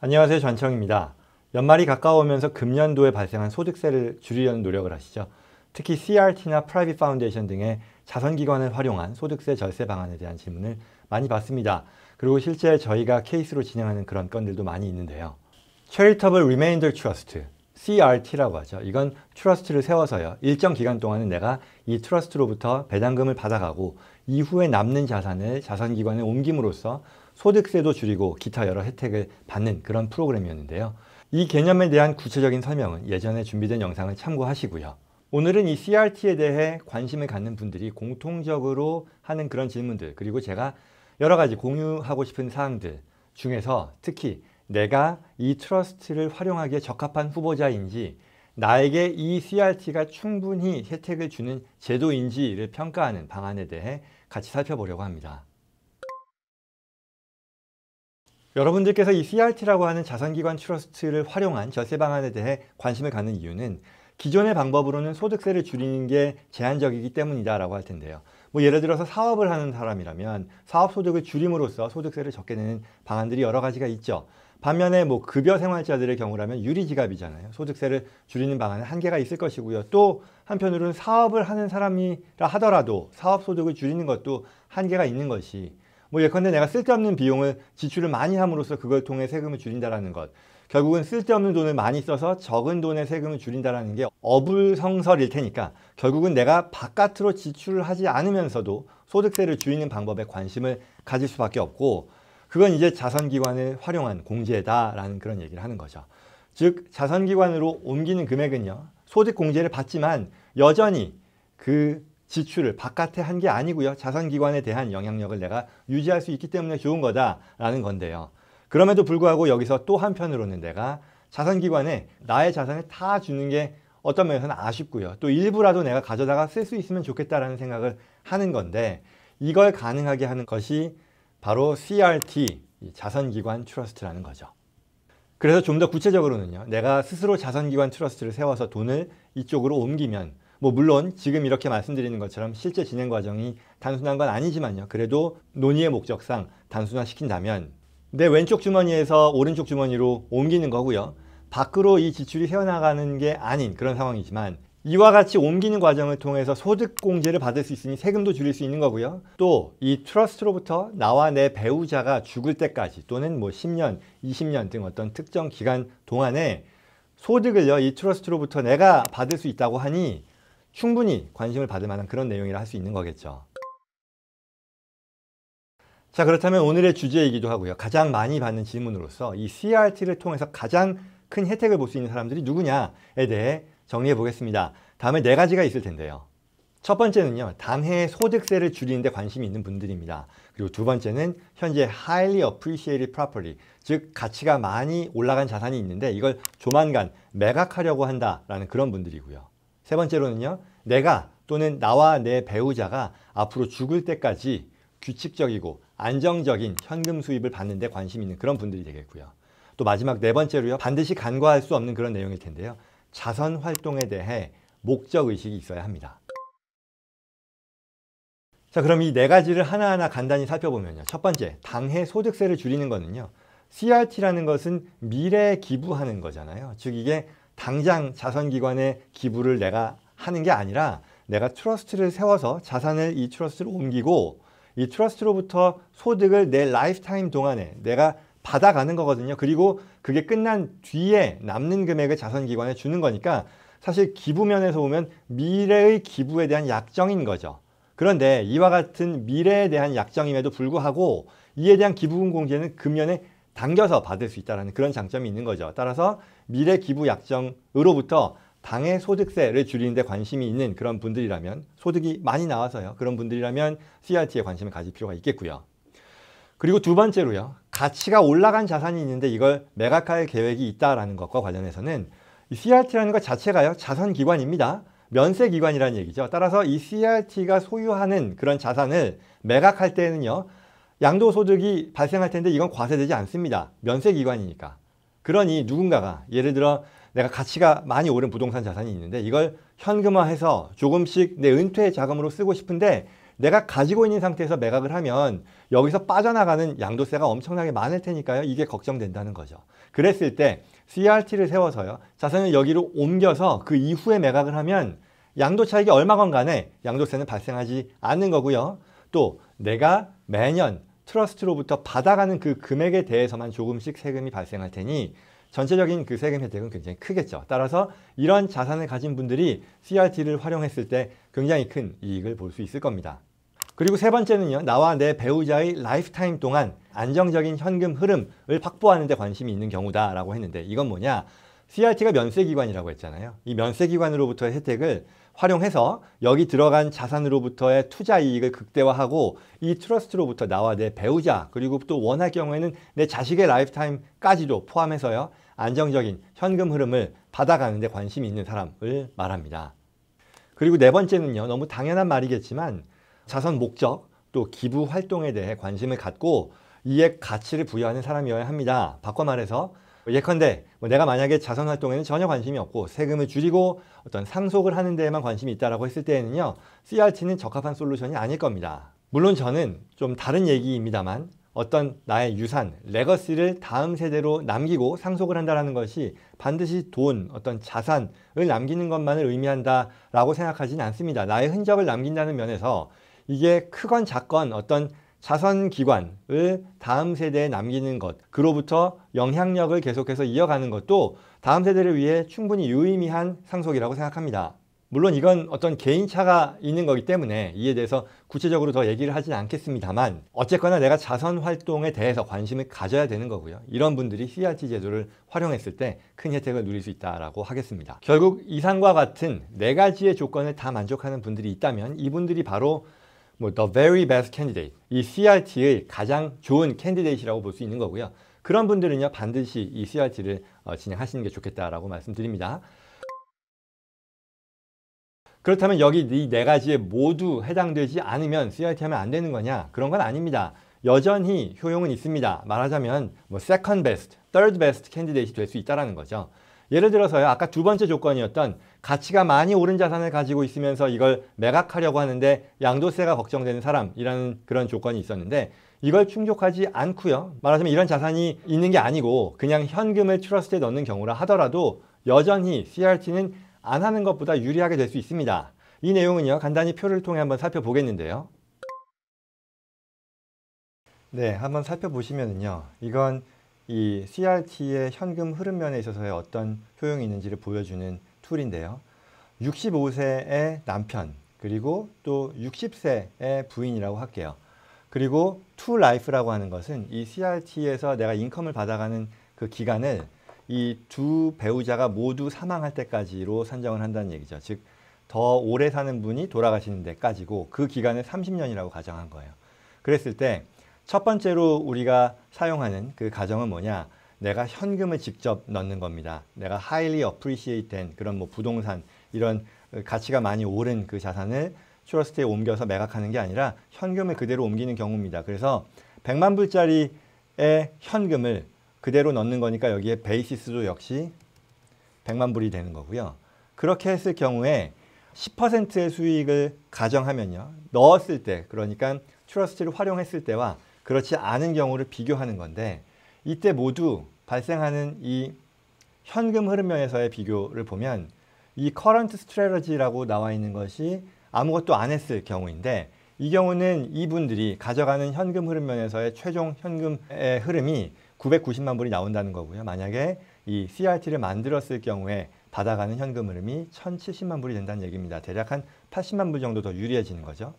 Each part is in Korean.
안녕하세요. 전청입니다. 연말이 가까워오면서 금년도에 발생한 소득세를 줄이려는 노력을 하시죠. 특히 CRT나 프라이빗 파운데이션 등의 자선기관을 활용한 소득세 절세 방안에 대한 질문을 많이 받습니다. 그리고 실제 저희가 케이스로 진행하는 그런 건들도 많이 있는데요. Charitable Remainder Trust, CRT라고 하죠. 이건 트러스트를 세워서요. 일정 기간 동안은 내가 이 트러스트로부터 배당금을 받아가고 이후에 남는 자산을 자선기관에 옮김으로써 소득세도 줄이고 기타 여러 혜택을 받는 그런 프로그램이었는데요. 이 개념에 대한 구체적인 설명은 예전에 준비된 영상을 참고하시고요. 오늘은 이 CRT에 대해 관심을 갖는 분들이 공통적으로 하는 그런 질문들 그리고 제가 여러 가지 공유하고 싶은 사항들 중에서 특히 내가 이 트러스트를 활용하기에 적합한 후보자인지 나에게 이 CRT가 충분히 혜택을 주는 제도인지를 평가하는 방안에 대해 같이 살펴보려고 합니다. 여러분들께서 이 CRT라고 하는 자산기관 트러스트를 활용한 절세 방안에 대해 관심을 갖는 이유는 기존의 방법으로는 소득세를 줄이는 게 제한적이기 때문이다라고 할 텐데요. 뭐 예를 들어서 사업을 하는 사람이라면 사업 소득을 줄임으로써 소득세를 적게 내는 방안들이 여러 가지가 있죠. 반면에 뭐 급여 생활자들의 경우라면 유리지갑이잖아요. 소득세를 줄이는 방안은 한계가 있을 것이고요. 또 한편으로는 사업을 하는 사람이라 하더라도 사업 소득을 줄이는 것도 한계가 있는 것이 뭐 예컨대 내가 쓸데없는 비용을 지출을 많이 함으로써 그걸 통해 세금을 줄인다라는 것. 결국은 쓸데없는 돈을 많이 써서 적은 돈의 세금을 줄인다라는 게 어불성설일 테니까 결국은 내가 바깥으로 지출을 하지 않으면서도 소득세를 줄이는 방법에 관심을 가질 수밖에 없고 그건 이제 자선기관을 활용한 공제다라는 그런 얘기를 하는 거죠. 즉 자선기관으로 옮기는 금액은요. 소득공제를 받지만 여전히 그 지출을 바깥에 한 게 아니고요. 자산기관에 대한 영향력을 내가 유지할 수 있기 때문에 좋은 거다라는 건데요. 그럼에도 불구하고 여기서 또 한편으로는 내가 자산기관에 나의 자산을 다 주는 게 어떤 면에서는 아쉽고요. 또 일부라도 내가 가져다가 쓸 수 있으면 좋겠다라는 생각을 하는 건데 이걸 가능하게 하는 것이 바로 CRT, 자산기관 트러스트라는 거죠. 그래서 좀 더 구체적으로는요. 내가 스스로 자산기관 트러스트를 세워서 돈을 이쪽으로 옮기면 뭐 물론 지금 이렇게 말씀드리는 것처럼 실제 진행 과정이 단순한 건 아니지만요. 그래도 논의의 목적상 단순화시킨다면 내 왼쪽 주머니에서 오른쪽 주머니로 옮기는 거고요. 밖으로 이 지출이 헤어나가는 게 아닌 그런 상황이지만 이와 같이 옮기는 과정을 통해서 소득공제를 받을 수 있으니 세금도 줄일 수 있는 거고요. 또 이 트러스트로부터 나와 내 배우자가 죽을 때까지 또는 뭐 10년, 20년 등 어떤 특정 기간 동안에 소득을요, 이 트러스트로부터 내가 받을 수 있다고 하니 충분히 관심을 받을 만한 그런 내용이라 할 수 있는 거겠죠. 자 그렇다면 오늘의 주제이기도 하고요. 가장 많이 받는 질문으로서 이 CRT를 통해서 가장 큰 혜택을 볼 수 있는 사람들이 누구냐에 대해 정리해 보겠습니다. 다음에 네 가지가 있을 텐데요. 첫 번째는요. 당해 소득세를 줄이는 데 관심이 있는 분들입니다. 그리고 두 번째는 현재 highly appreciated property, 즉 가치가 많이 올라간 자산이 있는데 이걸 조만간 매각하려고 한다라는 그런 분들이고요. 세 번째로는요. 내가 또는 나와 내 배우자가 앞으로 죽을 때까지 규칙적이고 안정적인 현금 수입을 받는 데 관심 있는 그런 분들이 되겠고요. 또 마지막 네 번째로요. 반드시 간과할 수 없는 그런 내용일 텐데요. 자선 활동에 대해 목적의식이 있어야 합니다. 자 그럼 이 네 가지를 하나하나 간단히 살펴보면요. 첫 번째, 당해 소득세를 줄이는 것은요 CRT라는 것은 미래에 기부하는 거잖아요. 즉 이게 당장 자선기관에 기부를 내가 하는 게 아니라 내가 트러스트를 세워서 자산을 이 트러스트로 옮기고 이 트러스트로부터 소득을 내 라이프타임 동안에 내가 받아가는 거거든요. 그리고 그게 끝난 뒤에 남는 금액을 자선기관에 주는 거니까 사실 기부면에서 보면 미래의 기부에 대한 약정인 거죠. 그런데 이와 같은 미래에 대한 약정임에도 불구하고 이에 대한 기부금 공제는 금년에 당겨서 받을 수 있다는 그런 장점이 있는 거죠. 따라서 미래 기부 약정으로부터 당의 소득세를 줄이는데 관심이 있는 그런 분들이라면 소득이 많이 나와서요. 그런 분들이라면 CRT에 관심을 가질 필요가 있겠고요. 그리고 두 번째로요. 가치가 올라간 자산이 있는데 이걸 매각할 계획이 있다라는 것과 관련해서는 CRT라는 것 자체가요. 자산기관입니다. 면세기관이라는 얘기죠. 따라서 이 CRT가 소유하는 그런 자산을 매각할 때에는요. 양도소득이 발생할 텐데 이건 과세되지 않습니다. 면세기관이니까. 그러니 누군가가 예를 들어 내가 가치가 많이 오른 부동산 자산이 있는데 이걸 현금화해서 조금씩 내 은퇴 자금으로 쓰고 싶은데 내가 가지고 있는 상태에서 매각을 하면 여기서 빠져나가는 양도세가 엄청나게 많을 테니까요. 이게 걱정된다는 거죠. 그랬을 때 CRT를 세워서요. 자산을 여기로 옮겨서 그 이후에 매각을 하면 양도 차익이 얼마건 간에 양도세는 발생하지 않는 거고요. 또 내가 매년 트러스트로부터 받아가는 그 금액에 대해서만 조금씩 세금이 발생할 테니 전체적인 그 세금 혜택은 굉장히 크겠죠. 따라서 이러한 자산을 가진 분들이 CRT를 활용했을 때 굉장히 큰 이익을 볼 수 있을 겁니다. 그리고 세 번째는요. 나와 내 배우자의 라이프타임 동안 안정적인 현금 흐름을 확보하는 데 관심이 있는 경우다라고 했는데 이건 뭐냐? CRT가 면세기관이라고 했잖아요. 이 면세기관으로부터의 혜택을 활용해서 여기 들어간 자산으로부터의 투자 이익을 극대화하고 이 트러스트로부터 나와 내 배우자 그리고 또 원할 경우에는 내 자식의 라이프타임까지도 포함해서요. 안정적인 현금 흐름을 받아가는 데 관심이 있는 사람을 말합니다. 그리고 네 번째는요. 너무 당연한 말이겠지만 자선 목적 또 기부 활동에 대해 관심을 갖고 이에 가치를 부여하는 사람이어야 합니다. 바꿔 말해서 뭐 예컨대 뭐 내가 만약에 자선 활동에는 전혀 관심이 없고 세금을 줄이고 어떤 상속을 하는 데에만 관심이 있다라고 했을 때에는요. CRT는 적합한 솔루션이 아닐 겁니다. 물론 저는 좀 다른 얘기입니다만 어떤 나의 유산, 레거시를 다음 세대로 남기고 상속을 한다는 것이 반드시 돈, 어떤 자산을 남기는 것만을 의미한다라고 생각하지는 않습니다. 나의 흔적을 남긴다는 면에서 이게 크건 작건 어떤 자선기관을 다음 세대에 남기는 것, 그로부터 영향력을 계속해서 이어가는 것도 다음 세대를 위해 충분히 유의미한 상속이라고 생각합니다. 물론 이건 어떤 개인차가 있는 거기 때문에 이에 대해서 구체적으로 더 얘기를 하진 않겠습니다만 어쨌거나 내가 자선 활동에 대해서 관심을 가져야 되는 거고요. 이런 분들이 CRT 제도를 활용했을 때 큰 혜택을 누릴 수 있다라고 하겠습니다. 결국 이상과 같은 네 가지의 조건을 다 만족하는 분들이 있다면 이분들이 바로 뭐 the very best candidate, 이 CRT의 가장 좋은 캔디데이트라고 볼 수 있는 거고요. 그런 분들은요 반드시 이 CRT를 어, 진행하시는 게 좋겠다라고 말씀드립니다. 그렇다면 여기 이네 가지에 모두 해당되지 않으면 CRT 하면 안 되는 거냐? 그런 건 아닙니다. 여전히 효용은 있습니다. 말하자면 뭐 second best, third best 캔디데이트 될수 있다는 거죠. 예를 들어서요. 아까 두 번째 조건이었던 가치가 많이 오른 자산을 가지고 있으면서 이걸 매각하려고 하는데 양도세가 걱정되는 사람이라는 그런 조건이 있었는데 이걸 충족하지 않고요. 말하자면 이런 자산이 있는 게 아니고 그냥 현금을 트러스트에 넣는 경우라 하더라도 여전히 CRT는 안 하는 것보다 유리하게 될 수 있습니다. 이 내용은요. 간단히 표를 통해 한번 살펴보겠는데요. 네, 한번 살펴보시면은요. 이건 이 CRT의 현금 흐름 면에 있어서의 어떤 효용이 있는지를 보여주는 툴인데요. 65세의 남편 그리고 또 60세의 부인이라고 할게요. 그리고 투 라이프라고 하는 것은 이 CRT에서 내가 인컴을 받아가는 그 기간을 이 두 배우자가 모두 사망할 때까지로 산정을 한다는 얘기죠. 즉, 더 오래 사는 분이 돌아가시는 데까지고 그 기간을 30년이라고 가정한 거예요. 그랬을 때첫 번째로 우리가 사용하는 그 가정은 뭐냐? 내가 현금을 직접 넣는 겁니다. 내가 highly appreciate 된 그런 뭐 부동산 이런 가치가 많이 오른 그 자산을 트러스트에 옮겨서 매각하는 게 아니라 현금을 그대로 옮기는 경우입니다. 그래서 100만 불짜리의 현금을 그대로 넣는 거니까 여기에 베이시스도 역시 100만 불이 되는 거고요. 그렇게 했을 경우에 10%의 수익을 가정하면요. 넣었을 때, 그러니까 트러스트를 활용했을 때와 그렇지 않은 경우를 비교하는 건데 이때 모두 발생하는 이 현금 흐름 면에서의 비교를 보면 이 current strategy라고 나와 있는 것이 아무것도 안 했을 경우인데 이 경우는 이분들이 가져가는 현금 흐름 면에서의 최종 현금의 흐름이 990만 불이 나온다는 거고요. 만약에 이 CRT를 만들었을 경우에 받아가는 현금 흐름이 1070만 불이 된다는 얘기입니다. 대략 한 80만 불 정도 더 유리해지는 거죠.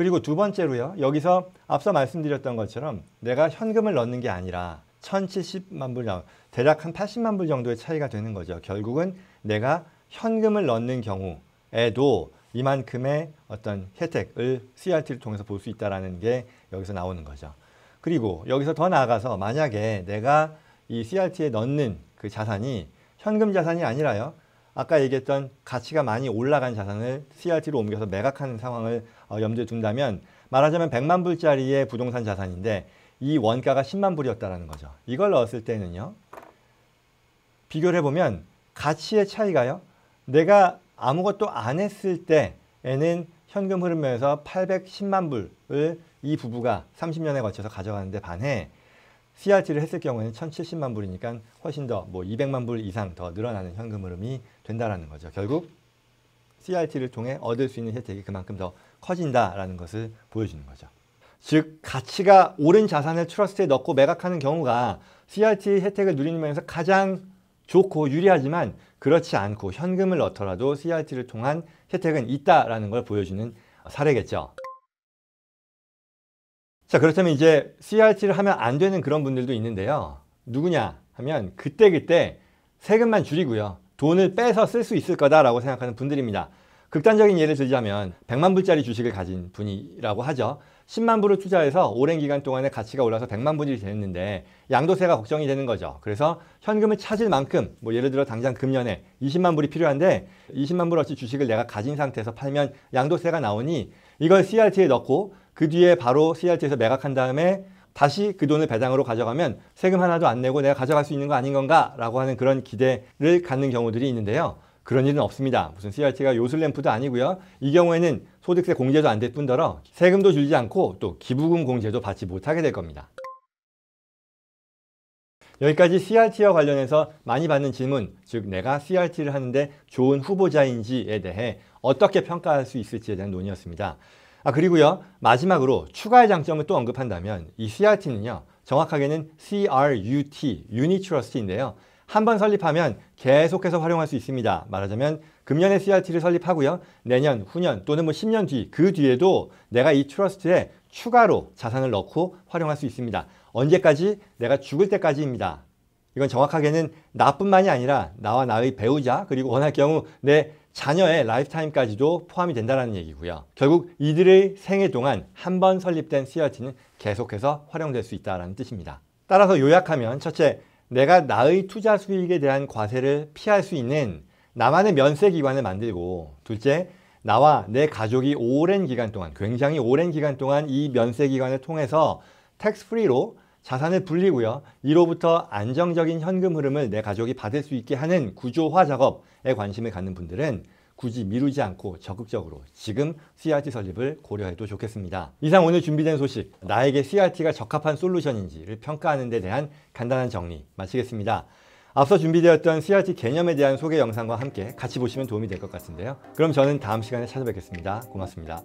그리고 두 번째로요. 여기서 앞서 말씀드렸던 것처럼 내가 현금을 넣는 게 아니라 1,070만 불, 대략 한 80만 불 정도의 차이가 되는 거죠. 결국은 내가 현금을 넣는 경우에도 이만큼의 어떤 혜택을 CRT를 통해서 볼 수 있다는 게 여기서 나오는 거죠. 그리고 여기서 더 나아가서 만약에 내가 이 CRT에 넣는 그 자산이 현금 자산이 아니라요. 아까 얘기했던 가치가 많이 올라간 자산을 CRT로 옮겨서 매각하는 상황을 어, 염두에 둔다면 말하자면 100만 불짜리의 부동산 자산인데 이 원가가 10만 불이었다라는 거죠. 이걸 넣었을 때는요. 비교를 해보면 가치의 차이가요. 내가 아무것도 안 했을 때에는 현금 흐름면에서 810만 불을 이 부부가 30년에 걸쳐서 가져가는데 반해 CRT를 했을 경우에는 1,070만 불이니까 훨씬 더뭐 200만 불 이상 더 늘어나는 현금 흐름이 된다라는 거죠. 결국 CRT를 통해 얻을 수 있는 혜택이 그만큼 더 커진다라는 것을 보여주는 거죠. 즉 가치가 오른 자산을 트러스트에 넣고 매각하는 경우가 CRT 혜택을 누리는 면에서 가장 좋고 유리하지만 그렇지 않고 현금을 넣더라도 CRT를 통한 혜택은 있다라는 걸 보여주는 사례겠죠. 자 그렇다면 이제 CRT를 하면 안 되는 그런 분들도 있는데요. 누구냐 하면 그때그때 그때 세금만 줄이고요. 돈을 빼서 쓸 수 있을 거다라고 생각하는 분들입니다. 극단적인 예를 들자면 100만 불짜리 주식을 가진 분이라고 하죠. 10만 불을 투자해서 오랜 기간 동안에 가치가 올라서 100만 불이 됐는데 양도세가 걱정이 되는 거죠. 그래서 현금을 찾을 만큼 뭐 예를 들어 당장 금년에 20만 불이 필요한데 20만 불어치 주식을 내가 가진 상태에서 팔면 양도세가 나오니 이걸 CRT에 넣고 그 뒤에 바로 CRT에서 매각한 다음에 다시 그 돈을 배당으로 가져가면 세금 하나도 안 내고 내가 가져갈 수 있는 거 아닌 건가? 라고 하는 그런 기대를 갖는 경우들이 있는데요. 그런 일은 없습니다. 무슨 CRT가 요술램프도 아니고요. 이 경우에는 소득세 공제도 안 될 뿐더러 세금도 줄지 않고 또 기부금 공제도 받지 못하게 될 겁니다. 여기까지 CRT와 관련해서 많이 받는 질문, 즉 내가 CRT를 하는데 좋은 후보자인지에 대해 어떻게 평가할 수 있을지에 대한 논의였습니다. 아 그리고요 마지막으로 추가의 장점을 또 언급한다면 이 CRT는요 정확하게는 CRUT, 유니트러스트인데요 한 번 설립하면 계속해서 활용할 수 있습니다. 말하자면 금년에 CRT를 설립하고요. 내년, 후년 또는 뭐 10년 뒤, 그 뒤에도 내가 이 트러스트에 추가로 자산을 넣고 활용할 수 있습니다. 언제까지? 내가 죽을 때까지입니다. 이건 정확하게는 나뿐만이 아니라 나와 나의 배우자 그리고 원할 경우 내 자녀의 라이프타임까지도 포함이 된다는 얘기고요. 결국 이들의 생애 동안 한 번 설립된 CRT는 계속해서 활용될 수 있다는 뜻입니다. 따라서 요약하면 첫째, 내가 나의 투자 수익에 대한 과세를 피할 수 있는 나만의 면세 기관을 만들고 둘째, 나와 내 가족이 오랜 기간 동안 굉장히 오랜 기간 동안 이 면세 기관을 통해서 텍스 프리로 자산을 불리고요. 이로부터 안정적인 현금 흐름을 내 가족이 받을 수 있게 하는 구조화 작업에 관심을 갖는 분들은 굳이 미루지 않고 적극적으로 지금 CRT 설립을 고려해도 좋겠습니다. 이상 오늘 준비된 소식, 나에게 CRT가 적합한 솔루션인지를 평가하는 데 대한 간단한 정리 마치겠습니다. 앞서 준비되었던 CRT 개념에 대한 소개 영상과 함께 같이 보시면 도움이 될 것 같은데요. 그럼 저는 다음 시간에 찾아뵙겠습니다. 고맙습니다.